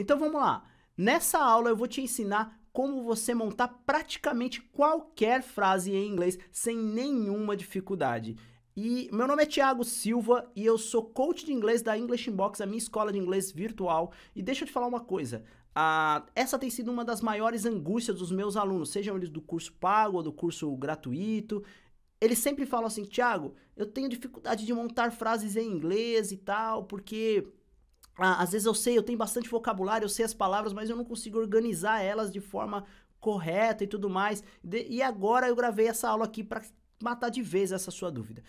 Então vamos lá. Nessa aula eu vou te ensinar como você montar praticamente qualquer frase em inglês sem nenhuma dificuldade. E meu nome é Thiago Silva e eu sou coach de inglês da English Inbox, a minha escola de inglês virtual. E deixa eu te falar uma coisa. Ah, essa tem sido uma das maiores angústias dos meus alunos, sejam eles do curso pago ou do curso gratuito. Eles sempre falam assim, Thiago, eu tenho dificuldade de montar frases em inglês e tal, porque ah, às vezes eu sei, eu tenho bastante vocabulário, eu sei as palavras, mas eu não consigo organizar elas de forma correta e tudo mais. De, e agora eu gravei essa aula aqui para matar de vez essa sua dúvida.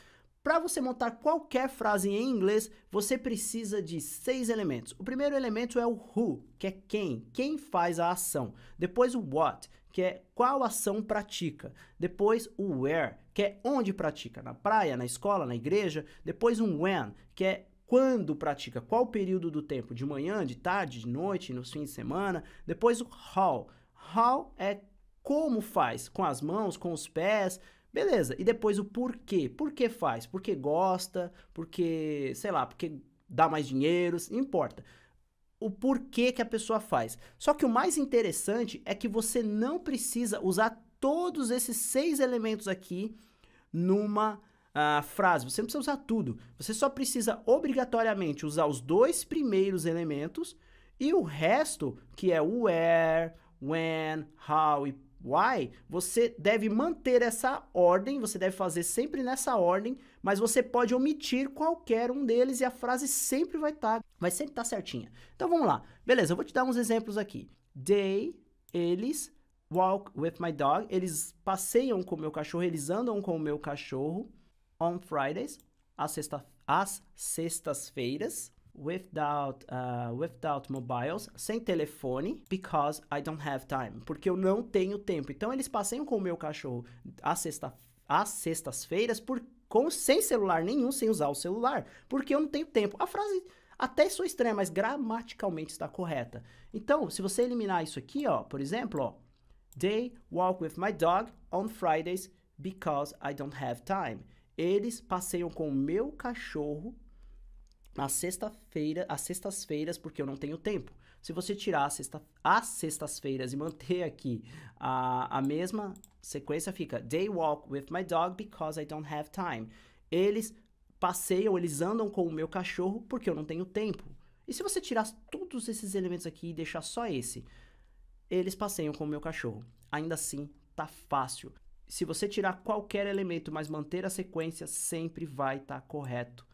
Para você montar qualquer frase em inglês, você precisa de seis elementos. O primeiro elemento é o who, que é quem, quem faz a ação. Depois o what, que é qual ação pratica. Depois o where, que é onde pratica, na praia, na escola, na igreja. Depois um when, que é quando pratica, qual período do tempo, de manhã, de tarde, de noite, nos fins de semana. Depois o how. How é como faz, com as mãos, com os pés, beleza. E depois o porquê. Por que faz? Porque gosta, porque, sei lá, porque dá mais dinheiro, não importa. O porquê que a pessoa faz. Só que o mais interessante é que você não precisa usar todos esses seis elementos aqui numa a frase, você não precisa usar tudo. Você só precisa obrigatoriamente usar os dois primeiros elementos e o resto, que é o where, when, how e why, você deve manter essa ordem, você deve fazer sempre nessa ordem, mas você pode omitir qualquer um deles e a frase sempre vai estar, tá, vai sempre estar tá certinha. Então vamos lá. Beleza, eu vou te dar uns exemplos aqui. They, eles walk with my dog, eles passeiam com o meu cachorro, eles andam com o meu cachorro on Fridays, às, sexta, às sextas-feiras, without, uh, without mobiles, sem telefone, because I don't have time, porque eu não tenho tempo. Então eles passeiam com o meu cachorro às, sexta, às sextas-feiras por, com, sem celular nenhum, sem usar o celular, porque eu não tenho tempo. A frase até sou estranha, mas gramaticalmente está correta. Então, se você eliminar isso aqui, ó, por exemplo, ó, they walk with my dog on Fridays because I don't have time. Eles passeiam com o meu cachorro na sexta-feira, às sextas-feiras, porque eu não tenho tempo. Se você tirar a sexta, as sextas-feiras e manter aqui a, a mesma sequência, fica They walk with my dog because I don't have time. Eles passeiam, eles andam com o meu cachorro porque eu não tenho tempo. E se você tirar todos esses elementos aqui e deixar só esse, eles passeiam com o meu cachorro. Ainda assim, tá fácil se você tirar qualquer elemento, mas manter a sequência, sempre vai estar tá correto.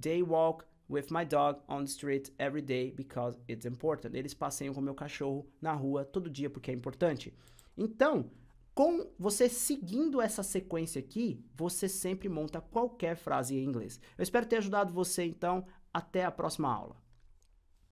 They walk with my dog on the street every day because it's important. Eles passeiam com meu cachorro na rua todo dia porque é importante. Então, com você seguindo essa sequência aqui, você sempre monta qualquer frase em inglês. Eu espero ter ajudado você então. Até a próxima aula.